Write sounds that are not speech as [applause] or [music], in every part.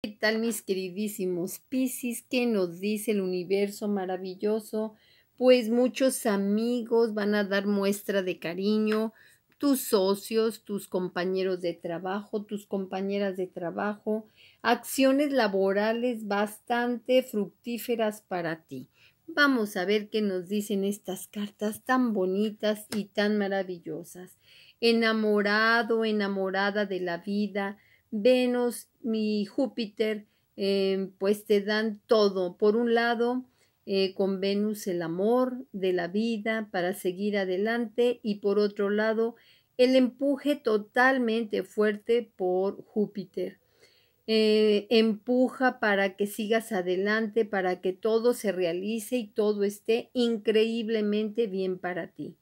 ¿Qué tal mis queridísimos Piscis? ¿Qué nos dice el universo maravilloso? Pues muchos amigos van a dar muestra de cariño, tus socios, tus compañeros de trabajo, tus compañeras de trabajo, acciones laborales bastante fructíferas para ti. Vamos a ver qué nos dicen estas cartas tan bonitas y tan maravillosas. Enamorado, enamorada de la vida, Venus, y Júpiter, eh, pues te dan todo. Por un lado, eh, con Venus el amor de la vida para seguir adelante y por otro lado, el empuje totalmente fuerte por Júpiter. Eh, empuja para que sigas adelante, para que todo se realice y todo esté increíblemente bien para ti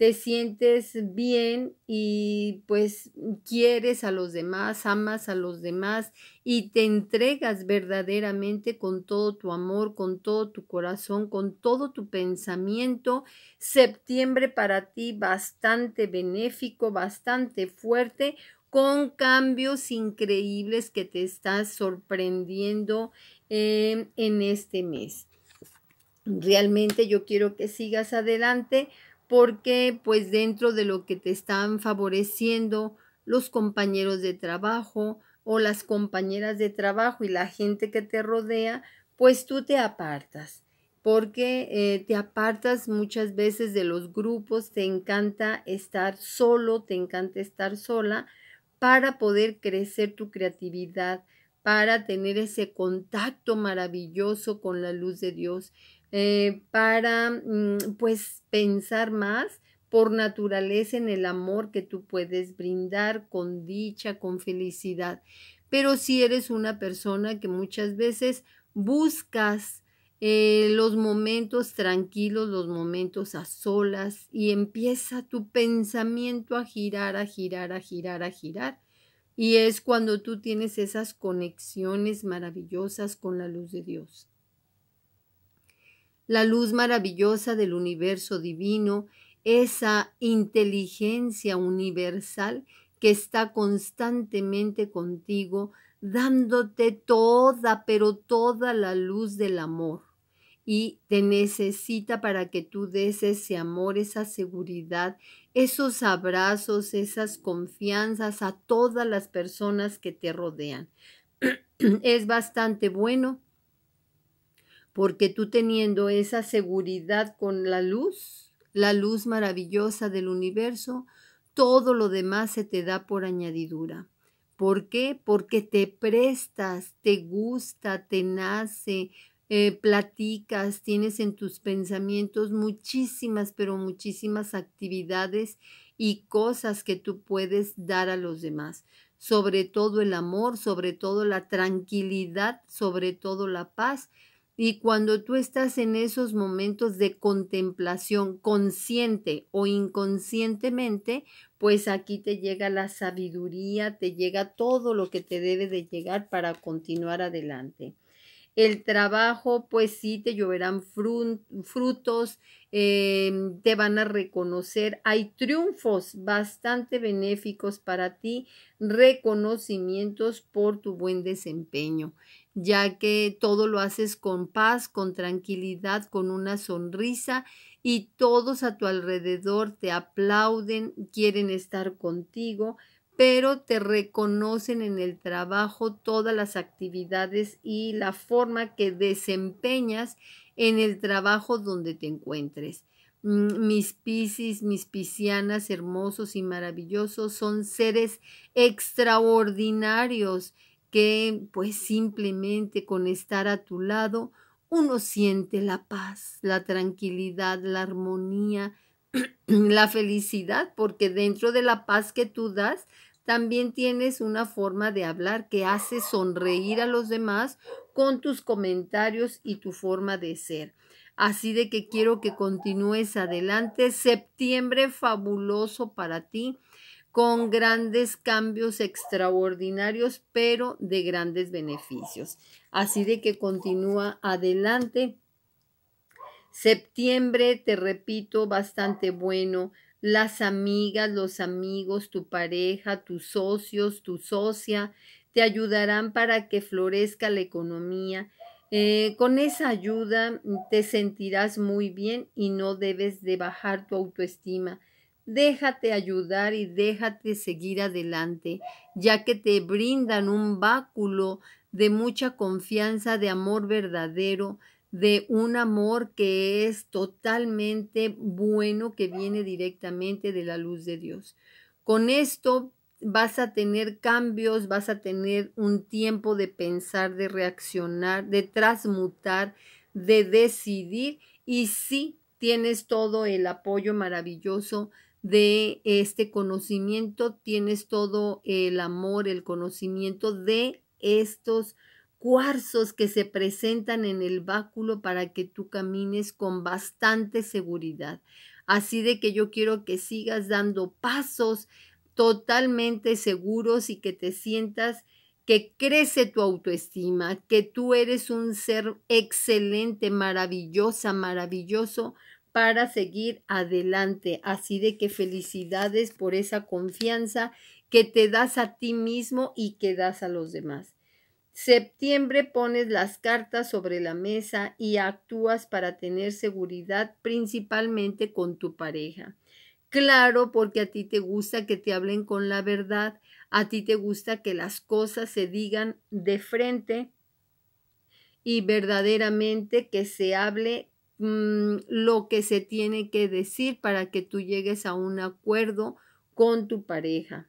te sientes bien y pues quieres a los demás, amas a los demás y te entregas verdaderamente con todo tu amor, con todo tu corazón, con todo tu pensamiento. Septiembre para ti bastante benéfico, bastante fuerte con cambios increíbles que te estás sorprendiendo eh, en este mes. Realmente yo quiero que sigas adelante porque pues dentro de lo que te están favoreciendo los compañeros de trabajo o las compañeras de trabajo y la gente que te rodea, pues tú te apartas, porque eh, te apartas muchas veces de los grupos, te encanta estar solo, te encanta estar sola para poder crecer tu creatividad, para tener ese contacto maravilloso con la luz de Dios, eh, para mm, pues pensar más por naturaleza en el amor que tú puedes brindar con dicha, con felicidad. Pero si eres una persona que muchas veces buscas eh, los momentos tranquilos, los momentos a solas y empieza tu pensamiento a girar, a girar, a girar, a girar. Y es cuando tú tienes esas conexiones maravillosas con la luz de Dios la luz maravillosa del universo divino, esa inteligencia universal que está constantemente contigo, dándote toda, pero toda la luz del amor. Y te necesita para que tú des ese amor, esa seguridad, esos abrazos, esas confianzas a todas las personas que te rodean. [clears throat] es bastante bueno porque tú teniendo esa seguridad con la luz, la luz maravillosa del universo, todo lo demás se te da por añadidura. ¿Por qué? Porque te prestas, te gusta, te nace, eh, platicas, tienes en tus pensamientos muchísimas, pero muchísimas actividades y cosas que tú puedes dar a los demás. Sobre todo el amor, sobre todo la tranquilidad, sobre todo la paz, y cuando tú estás en esos momentos de contemplación consciente o inconscientemente, pues aquí te llega la sabiduría, te llega todo lo que te debe de llegar para continuar adelante. El trabajo, pues sí, te lloverán frutos, em, te van a reconocer. Hay triunfos bastante benéficos para ti, reconocimientos por tu buen desempeño ya que todo lo haces con paz, con tranquilidad, con una sonrisa y todos a tu alrededor te aplauden, quieren estar contigo, pero te reconocen en el trabajo todas las actividades y la forma que desempeñas en el trabajo donde te encuentres. Mm, mis piscis, mis piscianas hermosos y maravillosos son seres extraordinarios que pues simplemente con estar a tu lado uno siente la paz, la tranquilidad, la armonía, [clears throat] la felicidad, porque dentro de la paz que tú das, también tienes una forma de hablar que hace sonreír a los demás con tus comentarios y tu forma de ser. Así de que quiero que continúes adelante. Septiembre fabuloso para ti con grandes cambios extraordinarios, pero de grandes beneficios. Así de que continúa adelante. Septiembre, te repito, bastante bueno. Las amigas, los amigos, tu pareja, tus socios, tu socia, te ayudarán para que florezca la economía. Eh, con esa ayuda te sentirás muy bien y no debes de bajar tu autoestima. Déjate ayudar y déjate seguir adelante, ya que te brindan un báculo de mucha confianza, de amor verdadero, de un amor que es totalmente bueno, que viene directamente de la luz de Dios. Con esto vas a tener cambios, vas a tener un tiempo de pensar, de reaccionar, de transmutar, de decidir y sí tienes todo el apoyo maravilloso de este conocimiento, tienes todo el amor, el conocimiento de estos cuarzos que se presentan en el báculo para que tú camines con bastante seguridad. Así de que yo quiero que sigas dando pasos totalmente seguros y que te sientas que crece tu autoestima, que tú eres un ser excelente, maravillosa, maravilloso, para seguir adelante. Así de que felicidades por esa confianza que te das a ti mismo y que das a los demás. Septiembre pones las cartas sobre la mesa y actúas para tener seguridad principalmente con tu pareja. Claro, porque a ti te gusta que te hablen con la verdad, a ti te gusta que las cosas se digan de frente y verdaderamente que se hable Mm, lo que se tiene que decir para que tú llegues a un acuerdo con tu pareja.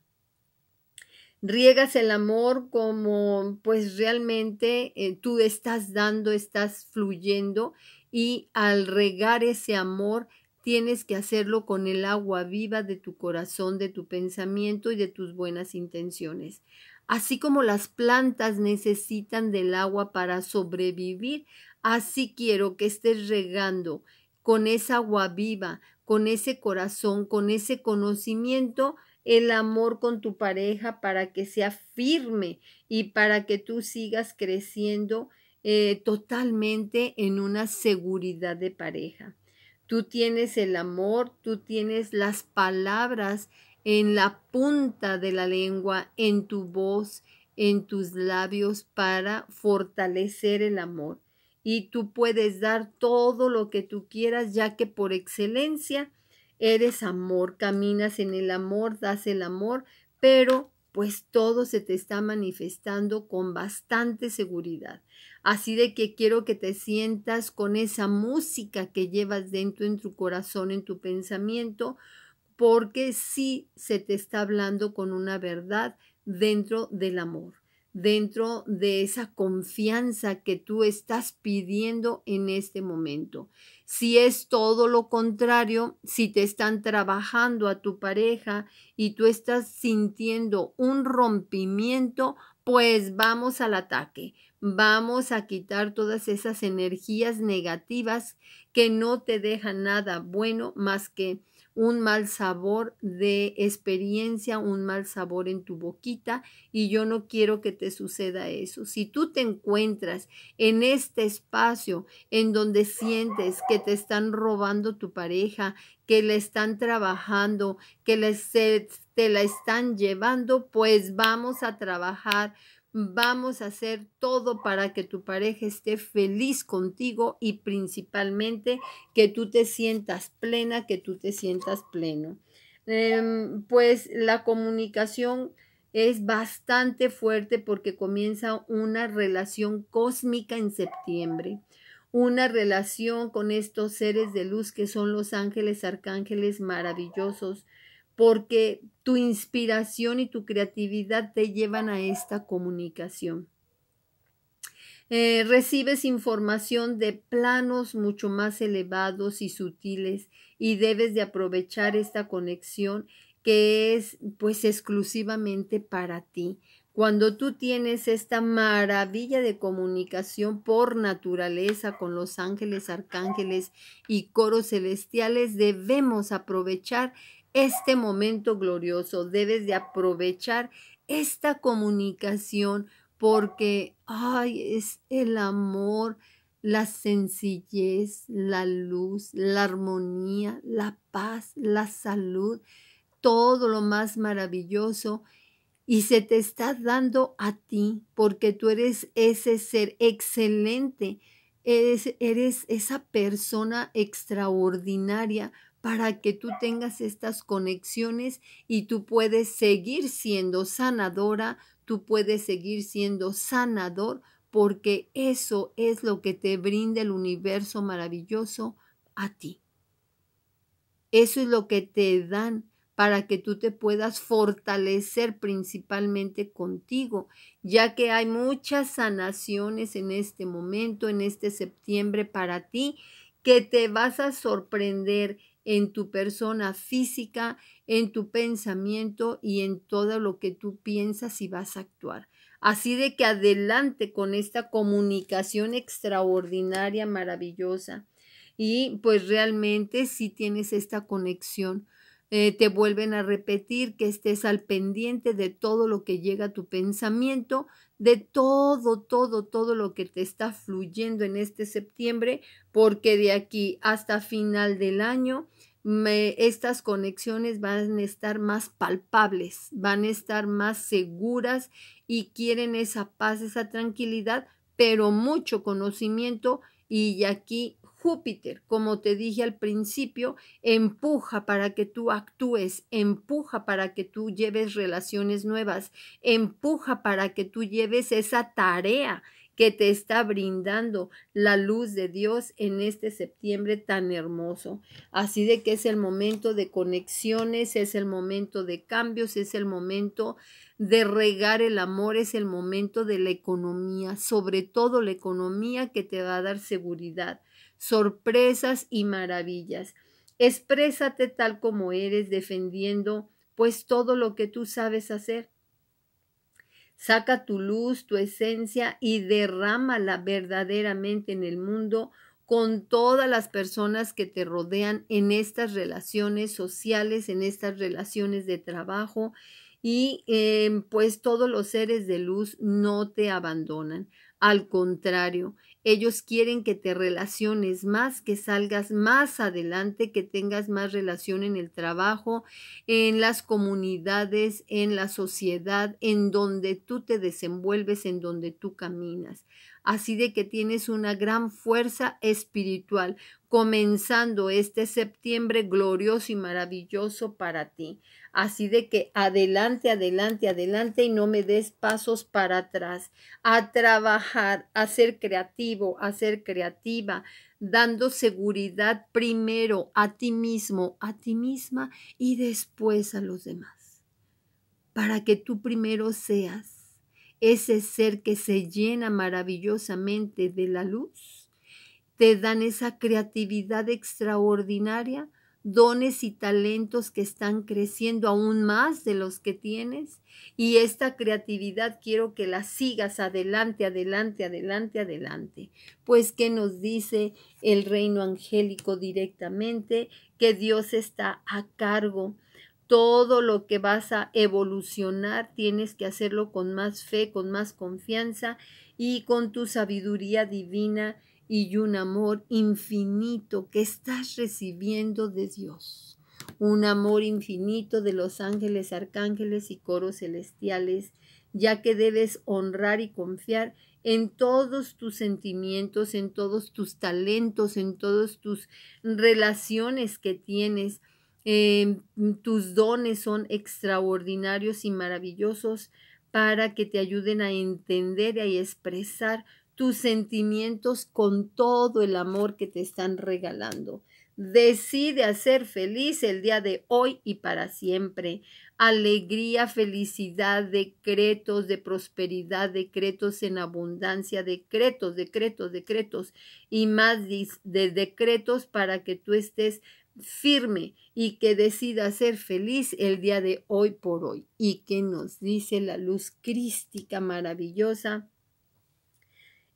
Riegas el amor como pues realmente eh, tú estás dando, estás fluyendo y al regar ese amor tienes que hacerlo con el agua viva de tu corazón, de tu pensamiento y de tus buenas intenciones. Así como las plantas necesitan del agua para sobrevivir, Así quiero que estés regando con esa agua viva, con ese corazón, con ese conocimiento, el amor con tu pareja para que sea firme y para que tú sigas creciendo eh, totalmente en una seguridad de pareja. Tú tienes el amor, tú tienes las palabras en la punta de la lengua, en tu voz, en tus labios para fortalecer el amor y tú puedes dar todo lo que tú quieras, ya que por excelencia eres amor, caminas en el amor, das el amor, pero pues todo se te está manifestando con bastante seguridad. Así de que quiero que te sientas con esa música que llevas dentro en tu corazón, en tu pensamiento, porque sí se te está hablando con una verdad dentro del amor dentro de esa confianza que tú estás pidiendo en este momento. Si es todo lo contrario, si te están trabajando a tu pareja y tú estás sintiendo un rompimiento, pues vamos al ataque. Vamos a quitar todas esas energías negativas que no te dejan nada bueno más que un mal sabor de experiencia, un mal sabor en tu boquita y yo no quiero que te suceda eso. Si tú te encuentras en este espacio en donde sientes que te están robando tu pareja, que le están trabajando, que te la están llevando, pues vamos a trabajar Vamos a hacer todo para que tu pareja esté feliz contigo y principalmente que tú te sientas plena, que tú te sientas pleno. Em, pues la comunicación es bastante fuerte porque comienza una relación cósmica en septiembre, una relación con estos seres de luz que son los ángeles, arcángeles maravillosos, porque tu inspiración y tu creatividad te llevan a esta comunicación. Eh, recibes información de planos mucho más elevados y sutiles y debes de aprovechar esta conexión que es pues exclusivamente para ti. Cuando tú tienes esta maravilla de comunicación por naturaleza con los ángeles, arcángeles y coros celestiales, debemos aprovechar este momento glorioso, debes de aprovechar esta comunicación porque, ay, es el amor, la sencillez, la luz, la armonía, la paz, la salud, todo lo más maravilloso y se te está dando a ti porque tú eres ese ser excelente, eres esa persona extraordinaria para que tú tengas estas conexiones y tú puedes seguir siendo sanadora, tú puedes seguir siendo sanador, porque eso es lo que te brinda el universo maravilloso a ti. Eso es lo que te dan para que tú te puedas fortalecer principalmente contigo, ya que hay muchas sanaciones en este momento, en este septiembre para ti, que te vas a sorprender en tu persona física, en tu pensamiento y en todo lo que tú piensas y vas a actuar. Así de que adelante con esta comunicación extraordinaria, maravillosa. Y pues realmente si tienes esta conexión eh, te vuelven a repetir que estés al pendiente de todo lo que llega a tu pensamiento, de todo, todo, todo lo que te está fluyendo en este septiembre, porque de aquí hasta final del año estas conexiones van a estar más palpables, van a estar más seguras y quieren esa paz, esa tranquilidad, pero mucho conocimiento y aquí Júpiter, como te dije al principio, empuja para que tú actúes, empuja para que tú lleves relaciones nuevas, empuja para que tú lleves esa tarea que te está brindando la luz de Dios en este septiembre tan hermoso. Así de que es el momento de conexiones, es el momento de cambios, es el momento de regar el amor, es el momento de la economía, sobre todo la economía que te va a dar seguridad sorpresas y maravillas. Exprésate tal como eres, defendiendo pues todo lo que tú sabes hacer. Saca tu luz, tu esencia y derrámala verdaderamente en el mundo con todas las personas que te rodean en estas relaciones sociales, en estas relaciones de trabajo y eh, pues todos los seres de luz no te abandonan. Al contrario, ellos quieren que te relaciones más, que salgas más adelante, que tengas más relación en el trabajo, en las comunidades, en la sociedad, en donde tú te desenvuelves, en donde tú caminas. Así de que tienes una gran fuerza espiritual comenzando este septiembre glorioso y maravilloso para ti. Así de que adelante, adelante, adelante y no me des pasos para atrás. A trabajar, a ser creativo, a ser creativa, dando seguridad primero a ti mismo, a ti misma y después a los demás. Para que tú primero seas ese ser que se llena maravillosamente de la luz, te dan esa creatividad extraordinaria, dones y talentos que están creciendo aún más de los que tienes y esta creatividad quiero que la sigas adelante, adelante, adelante, adelante. Pues que nos dice el reino angélico directamente que Dios está a cargo todo lo que vas a evolucionar, tienes que hacerlo con más fe, con más confianza y con tu sabiduría divina y un amor infinito que estás recibiendo de Dios. Un amor infinito de los ángeles, arcángeles y coros celestiales, ya que debes honrar y confiar en todos tus sentimientos, en todos tus talentos, en todas tus relaciones que tienes, Em, tus dones son extraordinarios y maravillosos para que te ayuden a entender y a expresar tus sentimientos con todo el amor que te están regalando. Decide hacer feliz el día de hoy y para siempre. Alegría, felicidad, decretos de prosperidad, decretos en abundancia, decretos, decretos, decretos y más de decretos para que tú estés firme y que decida ser feliz el día de hoy por hoy y que nos dice la luz crística maravillosa.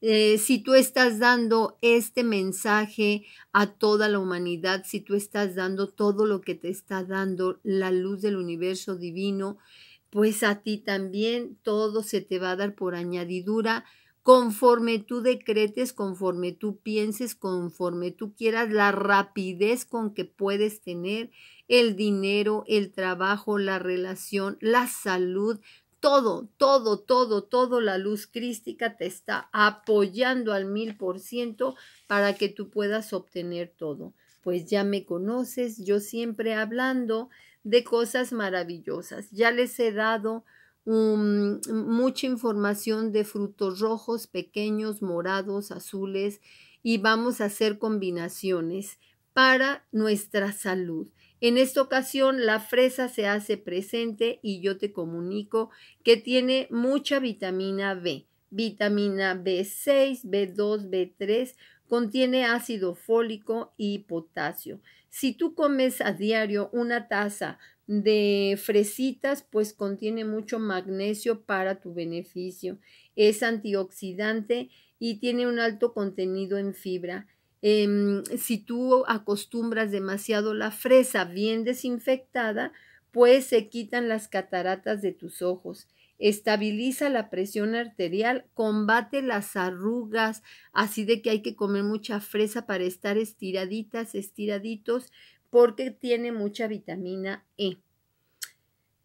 Eh, si tú estás dando este mensaje a toda la humanidad, si tú estás dando todo lo que te está dando la luz del universo divino, pues a ti también todo se te va a dar por añadidura conforme tú decretes, conforme tú pienses, conforme tú quieras, la rapidez con que puedes tener el dinero, el trabajo, la relación, la salud, todo, todo, todo, todo la luz crística te está apoyando al mil por ciento para que tú puedas obtener todo. Pues ya me conoces, yo siempre hablando de cosas maravillosas. Ya les he dado mucha información de frutos rojos, pequeños, morados, azules y vamos a hacer combinaciones para nuestra salud. En esta ocasión la fresa se hace presente y yo te comunico que tiene mucha vitamina B, vitamina B6, B2, B3, contiene ácido fólico y potasio. Si tú comes a diario una taza de fresitas, pues contiene mucho magnesio para tu beneficio. Es antioxidante y tiene un alto contenido en fibra. Em, si tú acostumbras demasiado la fresa bien desinfectada, pues se quitan las cataratas de tus ojos. Estabiliza la presión arterial, combate las arrugas, así de que hay que comer mucha fresa para estar estiraditas, estiraditos, porque tiene mucha vitamina E.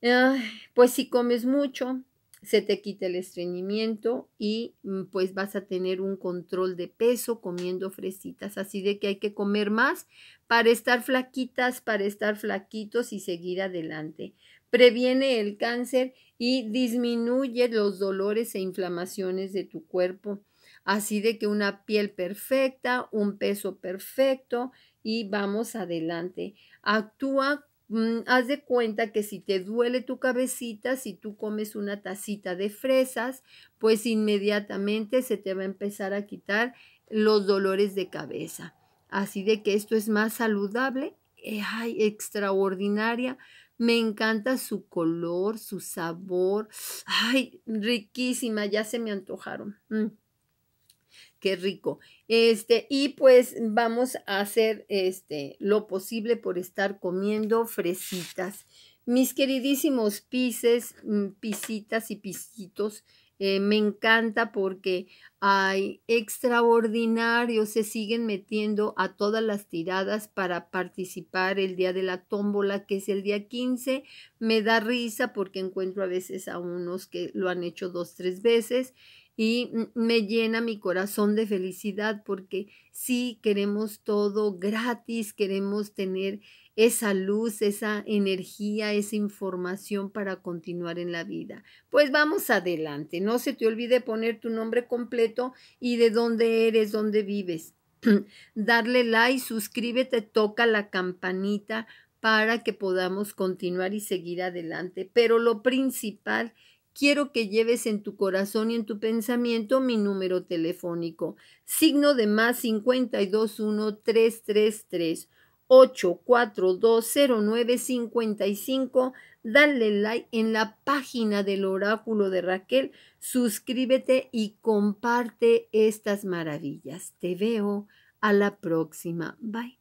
Ah, pues si comes mucho, se te quita el estreñimiento y mm, pues vas a tener un control de peso comiendo fresitas. Así de que hay que comer más para estar flaquitas, para estar flaquitos y seguir adelante. Previene el cáncer y disminuye los dolores e inflamaciones de tu cuerpo. Así de que una piel perfecta, un peso perfecto y vamos adelante. Actúa, mm, haz de cuenta que si te duele tu cabecita, si tú comes una tacita de fresas, pues inmediatamente se te va a empezar a quitar los dolores de cabeza. Así de que esto es más saludable, eh, ay, extraordinaria. Me encanta su color, su sabor. Ay, riquísima, ya se me antojaron. Mm. Qué rico. Este, y pues vamos a hacer este, lo posible por estar comiendo fresitas. Mis queridísimos pises, mm, pisitas y pisitos, eh, me encanta porque hay extraordinarios se siguen metiendo a todas las tiradas para participar el día de la tómbola, que es el día 15. Me da risa porque encuentro a veces a unos que lo han hecho dos, tres veces y me llena mi corazón de felicidad porque sí queremos todo gratis, queremos tener esa luz, esa energía, esa información para continuar en la vida. Pues vamos adelante, no se te olvide poner tu nombre completo y de dónde eres, dónde vives. [clears throat] Darle like, suscríbete, toca la campanita para que podamos continuar y seguir adelante. Pero lo principal quiero que lleves en tu corazón y en tu pensamiento mi número telefónico. Signo de más 521333 8420955. Dale like en la página del oráculo de Raquel. Suscríbete y comparte estas maravillas. Te veo a la próxima. Bye.